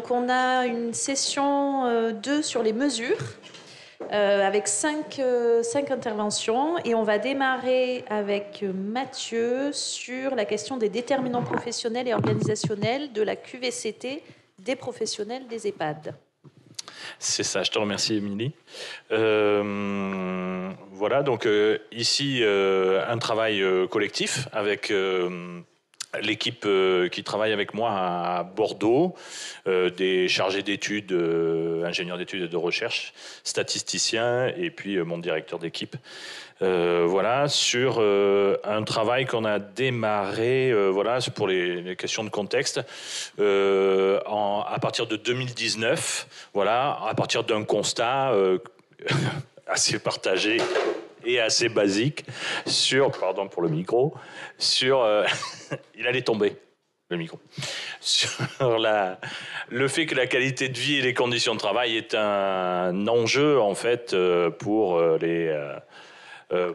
Donc on a une session 2 euh, sur les mesures. Euh, avec euh, cinq, interventions et on va démarrer avec Mathieu sur la question des déterminants professionnels et organisationnels de la QVCT des professionnels des EHPAD. C'est ça, je te remercie Émilie. voilà, donc ici un travail collectif avec l'équipe euh, qui travaille avec moi à Bordeaux, euh, des chargés d'études, euh, ingénieurs d'études et de recherche, statisticiens, et puis mon directeur d'équipe. voilà, sur un travail qu'on a démarré, voilà, pour les, questions de contexte, à partir de 2019, voilà, à partir d'un constat assez partagé assez basique sur, pardon pour le micro, sur, euh, il allait tomber le micro, sur la, le fait que la qualité de vie et les conditions de travail est un enjeu en fait euh, pour euh, les euh,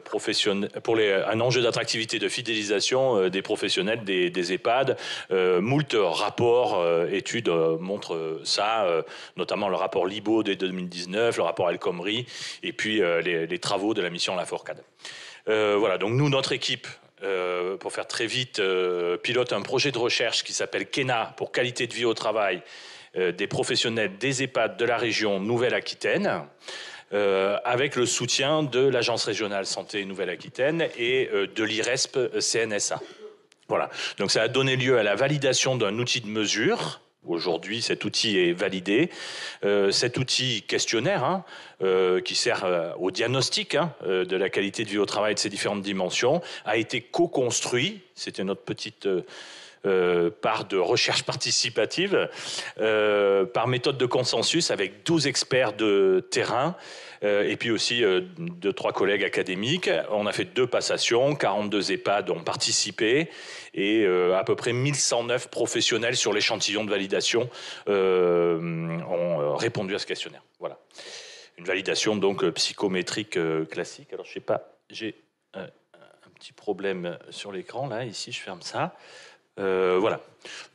pour les, un enjeu d'attractivité, de fidélisation euh, des professionnels des, EHPAD. Euh, moult rapports, études montrent ça, notamment le rapport Libo de 2019, le rapport El Khomri, et puis les, travaux de la mission Forcade. voilà, donc nous, notre équipe, pour faire très vite, pilote un projet de recherche qui s'appelle KENA pour qualité de vie au travail des professionnels des EHPAD de la région Nouvelle-Aquitaine. Euh, avec le soutien de l'Agence régionale santé Nouvelle-Aquitaine et euh, de l'IRESP CNSA. Voilà. Donc ça a donné lieu à la validation d'un outil de mesure. Aujourd'hui, cet outil est validé. Euh, cet outil questionnaire, hein, qui sert au diagnostic hein, de la qualité de vie au travail de ces différentes dimensions, a été co-construit. C'était notre petite euh, par de recherche participative, euh, par méthode de consensus avec 12 experts de terrain euh, et puis aussi deux, trois collègues académiques. On a fait deux passations, 42 EHPAD ont participé et à peu près 1109 professionnels sur l'échantillon de validation ont répondu à ce questionnaire. Voilà. Une validation donc psychométrique classique. Alors je sais pas, j'ai un petit problème sur l'écran là, ici je ferme ça. Euh, voilà.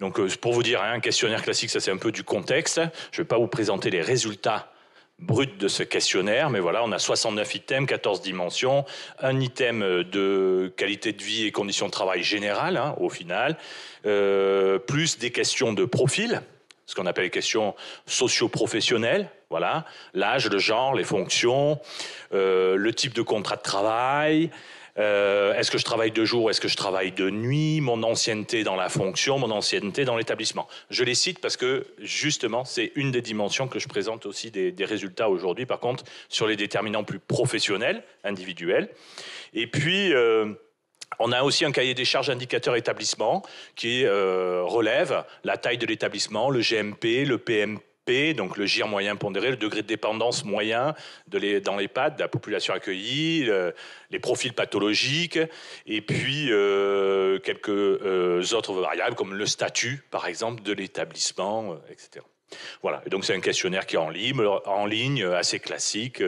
Donc, euh, pour vous dire, hein, un questionnaire classique, ça c'est un peu du contexte. Je ne vais pas vous présenter les résultats bruts de ce questionnaire, mais voilà, on a 69 items, 14 dimensions, un item euh, de qualité de vie et conditions de travail générales, hein, au final, plus des questions de profil, ce qu'on appelle les questions socio-professionnelles, voilà, l'âge, le genre, les fonctions, le type de contrat de travail, euh, est-ce que je travaille de jour, est-ce que je travaille de nuit, mon ancienneté dans la fonction, mon ancienneté dans l'établissement. Je les cite parce que justement, c'est une des dimensions que je présente aussi des, résultats aujourd'hui, par contre, sur les déterminants plus professionnels, individuels. Et puis... Euh, on a aussi un cahier des charges indicateur établissement qui euh, relève la taille de l'établissement, le GMP, le PMP, donc le GIR moyen pondéré, le degré de dépendance moyen de dans l'EHPAD, de la population accueillie, les profils pathologiques, et puis euh, quelques euh, autres variables comme le statut, par exemple, de l'établissement, euh, etc. Voilà, et donc c'est un questionnaire qui est en ligne, en ligne assez classique.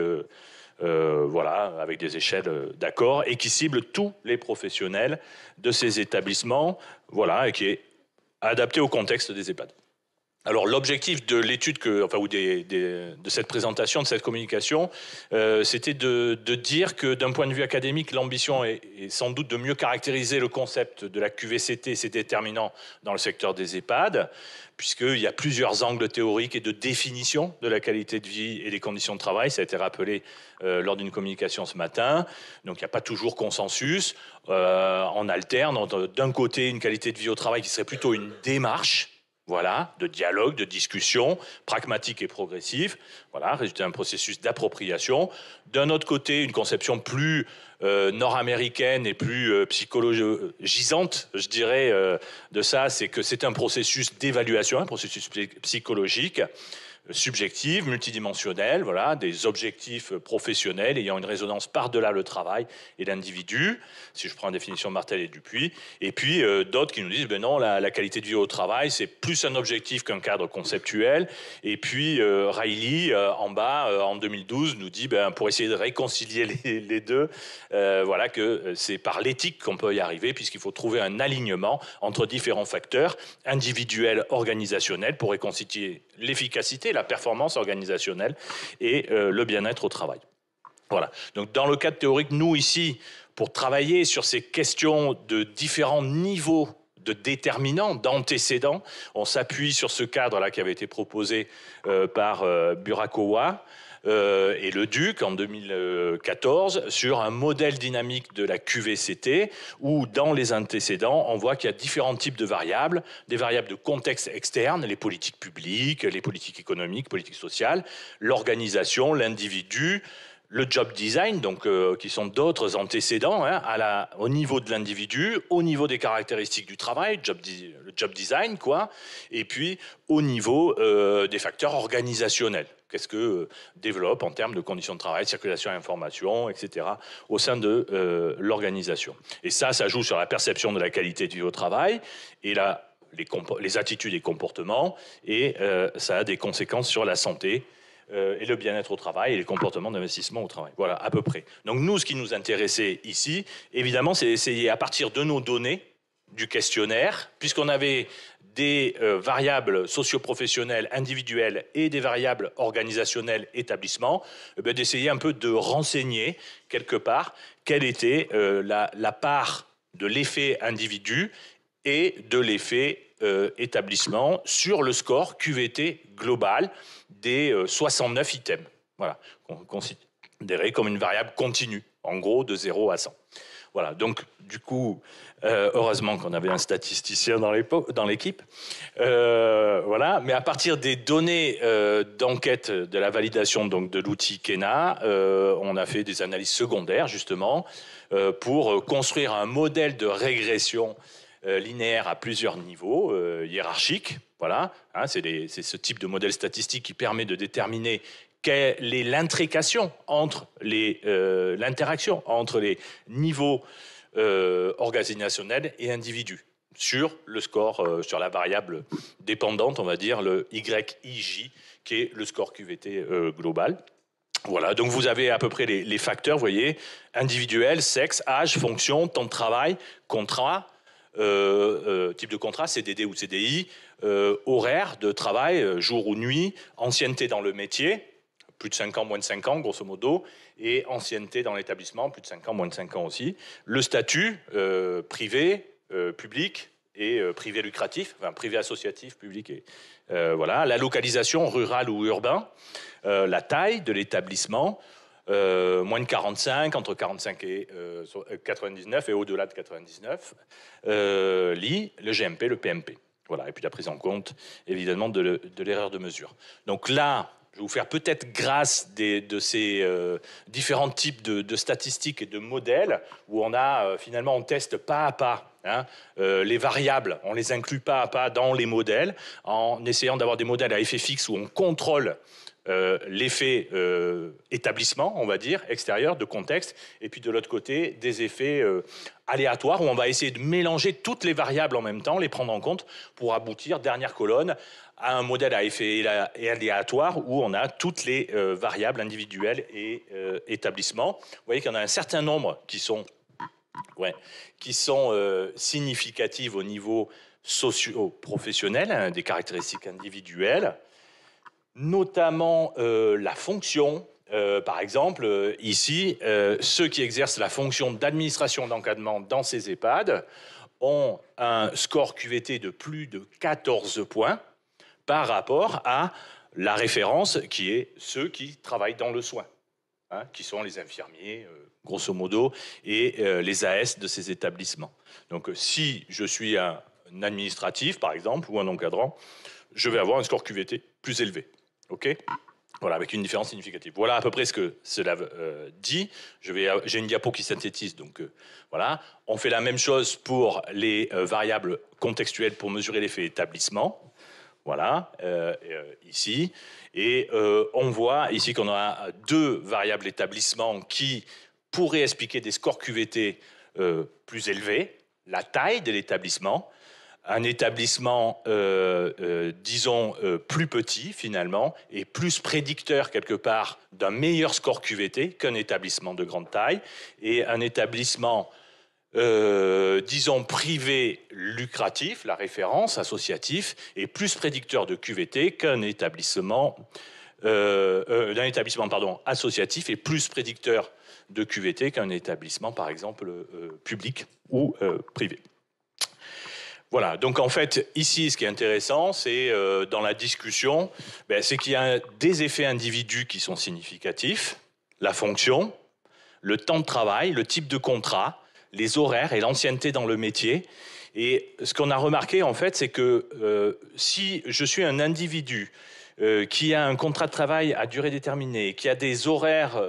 voilà, avec des échelles d'accord, et qui cible tous les professionnels de ces établissements, voilà, et qui est adapté au contexte des EHPAD. Alors l'objectif de l'étude enfin, ou de cette présentation, de cette communication, euh, c'était de, dire que d'un point de vue académique, l'ambition est, sans doute de mieux caractériser le concept de la QVCT et ses déterminants dans le secteur des EHPAD, puisqu'il y a plusieurs angles théoriques et de définition de la qualité de vie et des conditions de travail. Ça a été rappelé euh, lors d'une communication ce matin. Donc il n'y a pas toujours consensus. Euh, on alterne d'un côté une qualité de vie au travail qui serait plutôt une démarche voilà, de dialogue, de discussion, pragmatique et progressif. Voilà, résultat d'un processus d'appropriation. D'un autre côté, une conception plus euh, nord-américaine et plus psychologique. Euh, psychologisante, je dirais, euh, de ça, c'est que c'est un processus d'évaluation, un processus psychologique subjectives, multidimensionnelles, voilà, des objectifs professionnels ayant une résonance par-delà le travail et l'individu, si je prends la définition de Martel et Dupuis, et puis euh, d'autres qui nous disent, ben non, la, qualité de vie au travail, c'est plus un objectif qu'un cadre conceptuel, et puis euh, Riley, euh, en bas, en 2012, nous dit, ben, pour essayer de réconcilier les, les deux, voilà que c'est par l'éthique qu'on peut y arriver, puisqu'il faut trouver un alignement entre différents facteurs individuels, organisationnels, pour réconcilier l'efficacité, la performance organisationnelle et euh, le bien-être au travail. Voilà. Donc dans le cadre théorique, nous ici, pour travailler sur ces questions de différents niveaux de déterminants, d'antécédents. On s'appuie sur ce cadre-là qui avait été proposé euh, par euh, Burakowa. Euh, et le Duc en 2014 sur un modèle dynamique de la QVCT où dans les antécédents, on voit qu'il y a différents types de variables, des variables de contexte externe, les politiques publiques, les politiques économiques, politiques sociales, l'organisation, l'individu, le job design, donc euh, qui sont d'autres antécédents hein, à la, au niveau de l'individu, au niveau des caractéristiques du travail, job le job design, quoi, et puis au niveau euh, des facteurs organisationnels. Qu'est-ce que euh, développe en termes de conditions de travail, circulation d'informations, etc., au sein de l'organisation. Et ça, ça joue sur la perception de la qualité du travail et la, les, les, attitudes et comportements, et ça a des conséquences sur la santé euh, et le bien-être au travail et les comportements d'investissement au travail. Voilà, à peu près. Donc nous, ce qui nous intéressait ici, évidemment, c'est d'essayer à partir de nos données du questionnaire, puisqu'on avait des variables euh, variables socioprofessionnelles individuelles et des variables organisationnelles établissement, eh d'essayer un peu de renseigner quelque part quelle était euh, la, la part de l'effet individu et de l'effet euh, établissement sur le score QVT global des 69 euh, items. Voilà, considéré comme une variable continue, en gros de 0 à 100. Voilà, donc du coup, euh, heureusement qu'on avait un statisticien dans l'équipe. voilà, mais à partir des données d'enquête de la validation donc de l'outil Kena, on a fait des analyses secondaires justement pour construire un modèle de régression euh, linéaire à plusieurs niveaux, euh, hiérarchique. Voilà, hein, c'est ce type de modèle statistique qui permet de déterminer quelle est l'intrication entre les euh, l'interaction entre les niveaux organisationnels et individus sur le score sur la variable dépendante on va dire le YIJ qui est le score QVT global voilà, donc vous avez à peu près les, les facteurs, vous voyez, individuels, sexe, âge, fonction, temps de travail, contrat, euh, euh, type de contrat, CDD ou CDI, euh, horaire de travail, jour ou nuit, ancienneté dans le métier, plus de 5 ans, moins de 5 ans, grosso modo, et ancienneté dans l'établissement, plus de 5 ans, moins de 5 ans aussi. Le statut privé, public et privé lucratif, enfin privé associatif, public et voilà, la localisation rurale ou urbain, la taille de l'établissement, euh, moins de 45, entre 45 et 99 euh, euh, et au-delà de 99, lit le GMP, le PMP. Voilà, et puis la prise en compte, évidemment, de, l'erreur de mesure. Donc là, je vais vous faire peut-être grâce des, de ces différents types de, statistiques et de modèles où on a finalement, on teste pas à pas hein, les variables, on les inclut pas à pas dans les modèles, en essayant d'avoir des modèles à effet fixe où on contrôle euh, l'effet euh, établissement, on va dire, extérieur, de contexte, et puis de l'autre côté, des effets euh, aléatoires, où on va essayer de mélanger toutes les variables en même temps, les prendre en compte, pour aboutir, dernière colonne, à un modèle à effet aléatoire, où on a toutes les variables individuelles et établissements. Vous voyez qu'il y en a un certain nombre qui sont, ouais, qui sont significatives au niveau socio-professionnel, hein, des caractéristiques individuelles notamment euh, la fonction. Euh, par exemple, euh, ici, ceux qui exercent la fonction d'administration d'encadrement dans ces EHPAD ont un score QVT de plus de 14 points par rapport à la référence qui est ceux qui travaillent dans le soin, hein, qui sont les infirmiers, grosso modo, et les AS de ces établissements. Donc si je suis un administratif, par exemple, ou un encadrant, je vais avoir un score QVT plus élevé. OK voilà, avec une différence significative. Voilà à peu près ce que cela euh, dit. Euh, j'ai une diapo qui synthétise, donc euh, voilà. On fait la même chose pour les variables contextuelles pour mesurer l'effet établissement. Voilà, ici. Et on voit ici qu'on a deux variables établissement qui pourraient expliquer des scores QVT plus élevés, la taille de l'établissement un établissement, euh, euh, disons, euh, plus petit finalement, et plus prédicteur quelque part d'un meilleur score QVT qu'un établissement de grande taille, et un établissement, disons, privé lucratif, la référence associatif, est plus prédicteur de QVT qu'un établissement, d'un établissement pardon, associatif est plus prédicteur de QVT qu'un établissement, par exemple, public ou privé. Voilà, donc en fait, ici, ce qui est intéressant, c'est euh, dans la discussion, ben, c'est qu'il y a des effets individus qui sont significatifs, la fonction, le temps de travail, le type de contrat, les horaires et l'ancienneté dans le métier. Et ce qu'on a remarqué, en fait, c'est que euh, si je suis un individu euh, qui a un contrat de travail à durée déterminée, qui a des horaires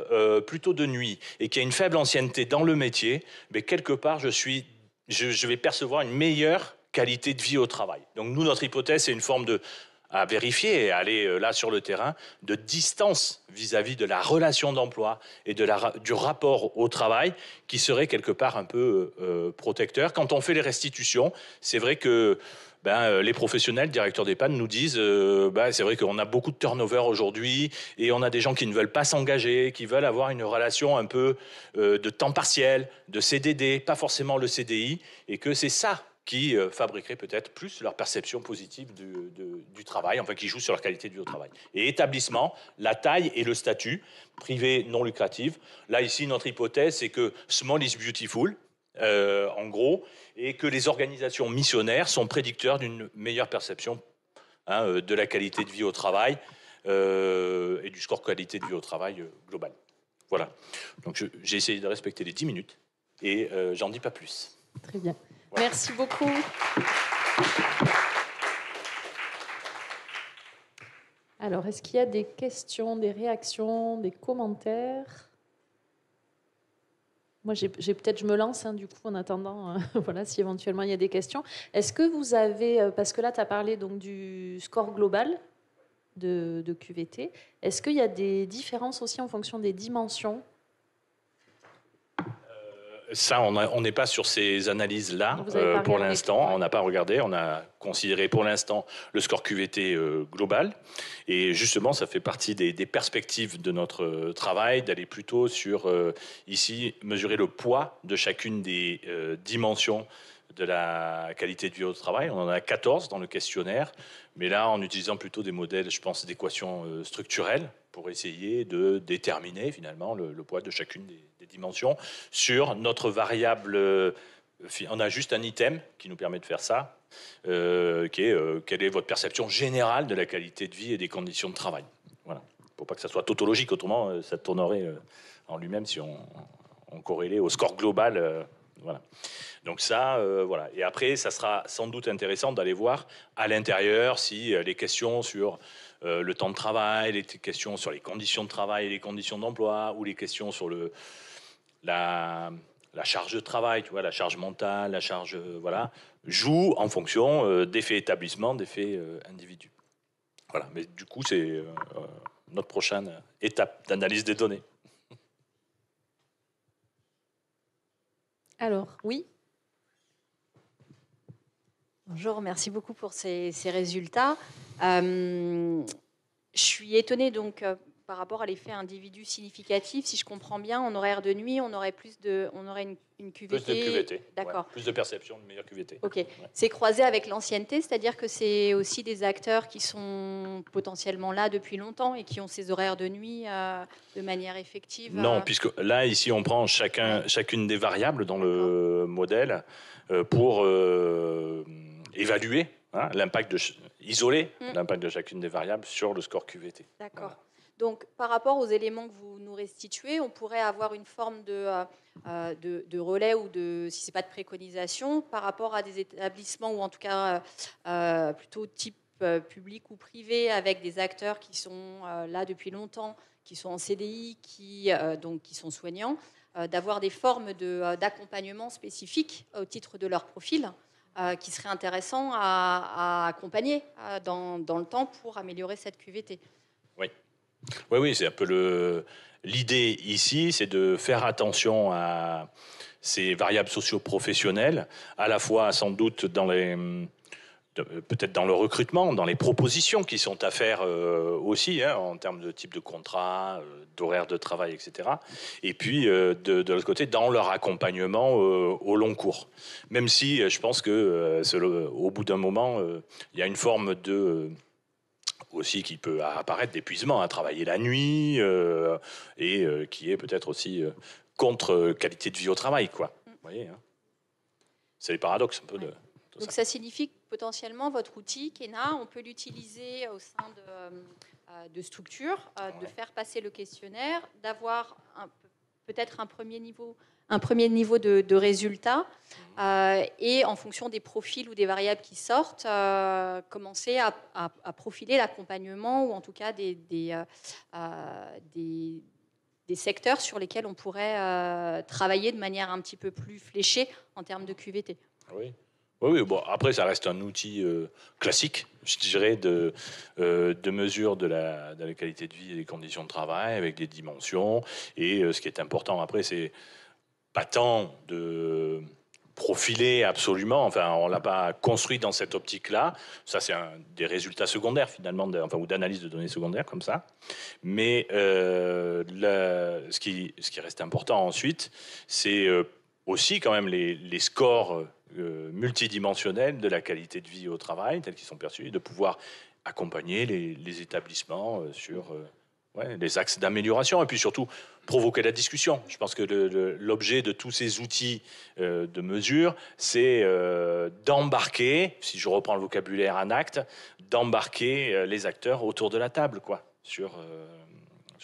plutôt de nuit et qui a une faible ancienneté dans le métier, mais ben, quelque part, je suis... je vais percevoir une meilleure qualité de vie au travail. Donc nous, notre hypothèse, c'est une forme de, à vérifier et aller euh, là sur le terrain, de distance vis-à-vis de la relation d'emploi et de la, du rapport au travail qui serait quelque part un peu euh, euh, protecteur. Quand on fait les restitutions, c'est vrai que ben, les professionnels, directeurs d'EHPAD, nous disent ben, c'est vrai qu'on a beaucoup de turnover aujourd'hui et on a des gens qui ne veulent pas s'engager, qui veulent avoir une relation un peu de temps partiel, de CDD, pas forcément le CDI, et que c'est ça qui euh, fabriqueraient peut-être plus leur perception positive du, travail, enfin qui jouent sur leur qualité de vie au travail. Et établissement, la taille et le statut, privé non lucratif. Là, ici, notre hypothèse, c'est que small is beautiful, euh, en gros, et que les organisations missionnaires sont prédicteurs d'une meilleure perception hein, euh, de la qualité de vie au travail et du score qualité de vie au travail global. Voilà. Donc j'ai essayé de respecter les 10 minutes et j'en dis pas plus. Très bien. Merci beaucoup. Alors, est-ce qu'il y a des questions, des réactions, des commentaires moi, j'ai, peut-être, je me lance, hein, du coup, en attendant, euh, voilà, si éventuellement il y a des questions. Est-ce que vous avez, euh, parce que là, tu as parlé donc du score global de, de QVT, est-ce qu'il y a des différences aussi en fonction des dimensions ça, on n'est pas sur ces analyses-là euh, pour l'instant. On n'a pas regardé. On a considéré pour l'instant le score QVT euh, global. Et justement, ça fait partie des, perspectives de notre euh, travail d'aller plutôt sur, ici, mesurer le poids de chacune des dimensions de la qualité de vie au travail. On en a 14 dans le questionnaire. Mais là, en utilisant plutôt des modèles, je pense, d'équations structurelles pour essayer de déterminer finalement le, poids de chacune des, dimensions sur notre variable. Euh, on a juste un item qui nous permet de faire ça, euh, qui est euh, quelle est votre perception générale de la qualité de vie et des conditions de travail. Voilà, pour pas que ça soit tautologique, autrement ça tournerait en lui-même si on, on, corrélait au score global. voilà. Donc ça, voilà. Et après, ça sera sans doute intéressant d'aller voir à l'intérieur si les questions sur euh, le temps de travail, les questions sur les conditions de travail et les conditions d'emploi, ou les questions sur le, la, charge de travail, tu vois, la charge mentale, la charge, euh, voilà, joue en fonction euh, des faits établissement, des faits individus. Voilà, mais du coup, c'est notre prochaine étape d'analyse des données. Alors, oui, Bonjour, merci beaucoup pour ces, résultats. Euh, je suis étonnée donc euh, par rapport à l'effet individu significatif. Si je comprends bien, en horaire de nuit, on aurait plus de, on aurait une, une QVT. Plus de D'accord. plus de perception, une meilleure QVT. Ok. C'est croisé avec l'ancienneté, c'est-à-dire que c'est aussi des acteurs qui sont potentiellement là depuis longtemps et qui ont ces horaires de nuit euh, de manière effective. Non, puisque là ici on prend chacun, chacune des variables dans le modèle pour évaluer hein, l'impact de isoler mm. l'impact de chacune des variables sur le score QVT. D'accord. Donc, par rapport aux éléments que vous nous restituez, on pourrait avoir une forme de, euh, euh, de, relais ou de, si ce pas de préconisation, par rapport à des établissements ou en tout cas euh, plutôt type public ou privé, avec des acteurs qui sont là depuis longtemps, qui sont en CDI, qui, donc, qui sont soignants, d'avoir des formes d'accompagnement spécifiques au titre de leur profil euh, qui serait intéressant à, accompagner euh, dans, le temps pour améliorer cette QVT. Oui, oui, c'est un peu L'idée ici, c'est de faire attention à ces variables socio-professionnelles, à la fois sans doute dans les peut-être dans le recrutement, dans les propositions qui sont à faire euh, aussi, hein, en termes de type de contrat, euh, d'horaire de travail, etc. Et puis, euh, de, l'autre côté, dans leur accompagnement au long cours. Même si je pense que au bout d'un moment, il y a une forme de aussi qui peut apparaître d'épuisement à hein, travailler la nuit et qui est peut-être aussi contre qualité de vie au travail, quoi. Mm. Vous voyez, hein. c'est les paradoxes un peu de. Donc ça. ça signifie potentiellement, votre outil, Kena, on peut l'utiliser au sein de, euh, euh, structures, euh, de faire passer le questionnaire, d'avoir peut-être un premier niveau un premier niveau de, résultats mhm. et en fonction des profils ou des variables qui sortent, commencer à, profiler l'accompagnement ou en tout cas des, des, des, secteurs sur lesquels on pourrait travailler de manière un petit peu plus fléchée en termes de mhm. QVT. Oui. Oui, bon, après, ça reste un outil euh, classique, je dirais, de, euh, de mesure de la, qualité de vie et des conditions de travail avec des dimensions. Et euh, ce qui est important après, c'est pas tant de profiler absolument, enfin, on ne l'a pas construit dans cette optique-là. Ça, c'est des résultats secondaires, finalement, enfin, ou d'analyse de données secondaires, comme ça. Mais ce, qui, ce qui reste important ensuite, c'est aussi quand même les, les scores euh, multidimensionnelle de la qualité de vie au travail, tels qu'ils sont perçus, de pouvoir accompagner les, établissements euh, sur euh, les axes d'amélioration, et puis surtout provoquer la discussion. Je pense que l'objet de tous ces outils de mesure, c'est d'embarquer, si je reprends le vocabulaire en acte, d'embarquer les acteurs autour de la table, quoi, sur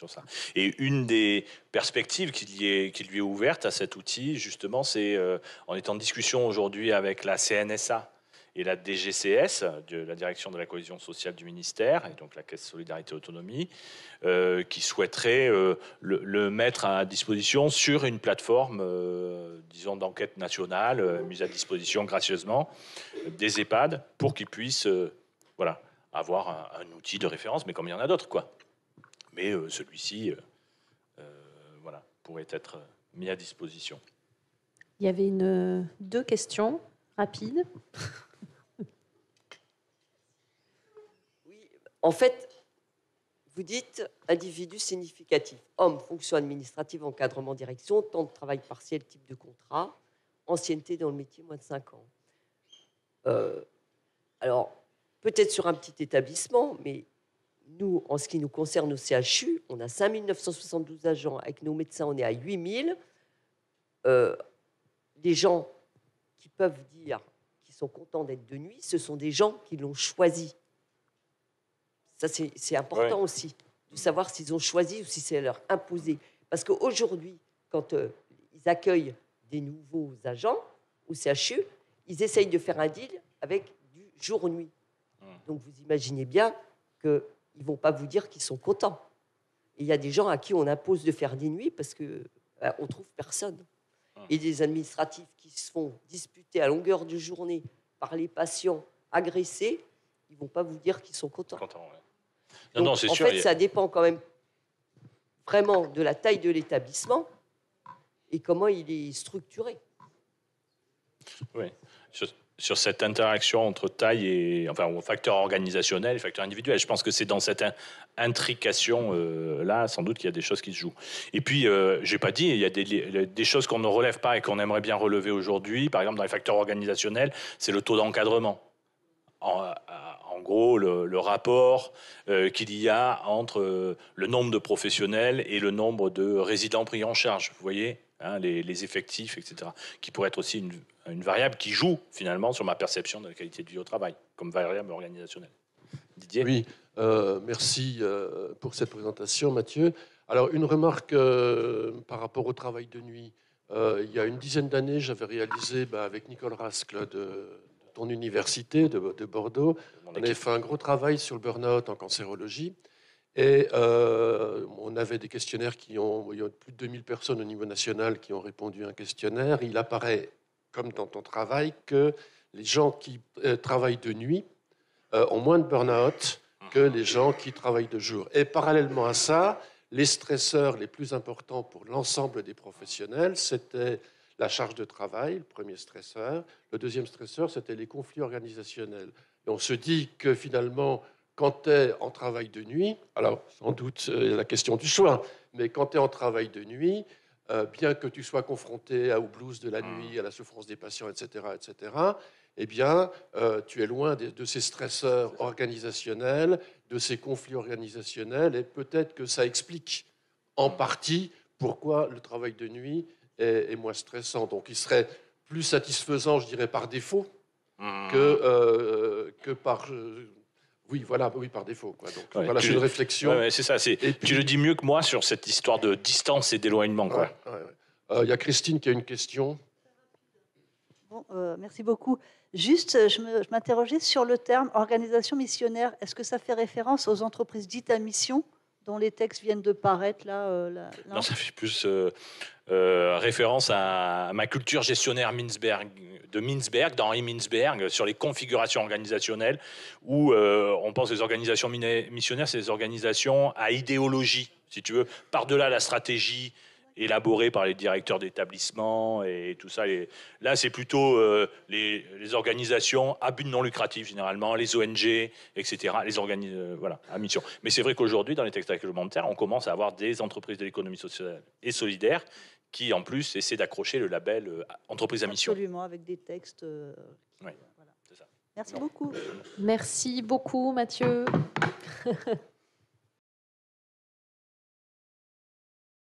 ça. Et une des perspectives qui lui est, qui lui est ouverte à cet outil, justement, c'est euh, en étant en discussion aujourd'hui avec la CNSA et la DGCS, de la direction de la cohésion sociale du ministère, et donc la Caisse Solidarité Autonomie, euh, qui souhaiterait euh, le, mettre à disposition sur une plateforme, disons, d'enquête nationale, mise à disposition gracieusement des EHPAD pour qu'ils puissent voilà, avoir un, outil de référence, mais comme il y en a d'autres, quoi. Euh, celui-ci euh, euh, pourrait être mis à disposition. Il y avait deux questions rapides. en fait, vous dites individu significatif, homme, fonction administrative, encadrement, direction, temps de travail partiel, type de contrat, ancienneté dans le métier, moins de 5 ans. alors, peut-être sur un petit établissement, mais nous, en ce qui nous concerne au CHU, on a 5972 agents. Avec nos médecins, on est à 8000. Euh, les gens qui peuvent dire qu'ils sont contents d'être de nuit, ce sont des gens qui l'ont choisi. Ça, c'est important aussi, de savoir s'ils ont choisi ou si c'est leur imposé. Parce qu'aujourd'hui, quand euh, ils accueillent des nouveaux agents au CHU, ils essayent de faire un deal avec du jour-nuit. Mmh. Donc vous imaginez bien que ils vont pas vous dire qu'ils sont contents. Il y a des gens à qui on impose de faire des nuits parce que ne bah, on trouve personne. Ah. Et des administratifs qui se font disputer à longueur de journée par les patients agressés, ils vont pas vous dire qu'ils sont contents. en fait, ça dépend quand même vraiment de la taille de l'établissement et comment il est structuré. Oui sur cette interaction entre taille et enfin facteur organisationnel et facteur individuel. Je pense que c'est dans cette intrication euh, là sans doute qu'il y a des choses qui se jouent. Et puis je euh, j'ai pas dit il y a des, choses qu'on ne relève pas et qu'on aimerait bien relever aujourd'hui. Par exemple dans les facteurs organisationnels, c'est le taux d'encadrement. En, euh, gros, le, rapport qu'il y a entre le nombre de professionnels et le nombre de résidents pris en charge. Vous voyez, Hein, les, effectifs, etc., qui pourrait être aussi une, variable qui joue finalement sur ma perception de la qualité de vie au travail, comme variable organisationnelle. Didier Oui, euh, merci euh, pour cette présentation, Mathieu. Alors, une remarque euh, par rapport au travail de nuit. il y a une dizaine d'années, j'avais réalisé bah, avec Nicole Rascle de, ton université de, Bordeaux. On avait fait un gros travail sur le burn-out en cancérologie. Et euh, on avait des questionnaires qui ont. Il y a plus de 2000 personnes au niveau national qui ont répondu à un questionnaire. Il apparaît, comme dans ton travail, que les gens qui euh, travaillent de nuit euh, ont moins de burn-out que les gens qui travaillent de jour. Et parallèlement à ça, les stresseurs les plus importants pour l'ensemble des professionnels, c'était la charge de travail, le premier stresseur. Le deuxième stresseur, c'était les conflits organisationnels. Et on se dit que finalement, quand tu es en travail de nuit, alors sans doute euh, la question du choix, mais quand tu es en travail de nuit, euh, bien que tu sois confronté au blues de la mm. nuit, à la souffrance des patients, etc., etc., eh bien, euh, tu es loin de, ces stresseurs organisationnels, de ces conflits organisationnels, et peut-être que ça explique en mm. partie pourquoi le travail de nuit est, moins stressant. Donc, il serait plus satisfaisant, je dirais, par défaut mm. que, que par oui, voilà, oui, par défaut. Donc, c'est une réflexion. c'est ça. tu le dis mieux que moi sur cette histoire de distance et d'éloignement. Il euh, y a Christine qui a une question. Bon, euh, merci beaucoup. Juste, euh, je m'interrogeais sur le terme organisation missionnaire. Est-ce que ça fait référence aux entreprises dites à mission dont les textes viennent de paraître là, euh, là non, ça fait plus euh, euh, référence à, ma culture gestionnaire Minsberg de minsberg d'Henri Minsberg sur les configurations organisationnelles, où on pense les organisations missionnaires, c'est des organisations à idéologie, si tu veux, par-delà la stratégie, élaborés par les directeurs d'établissement et tout ça. là, c'est plutôt euh, les, organisations à but non lucratif, généralement, les ONG, etc., les organismes, euh, voilà, à mission. Mais c'est vrai qu'aujourd'hui, dans les textes réglementaires, on commence à avoir des entreprises de l'économie sociale et solidaire qui, en plus, essaient d'accrocher le label euh, entreprise à mission. Absolument, avec des textes. Merci beaucoup. Merci beaucoup, Mathieu.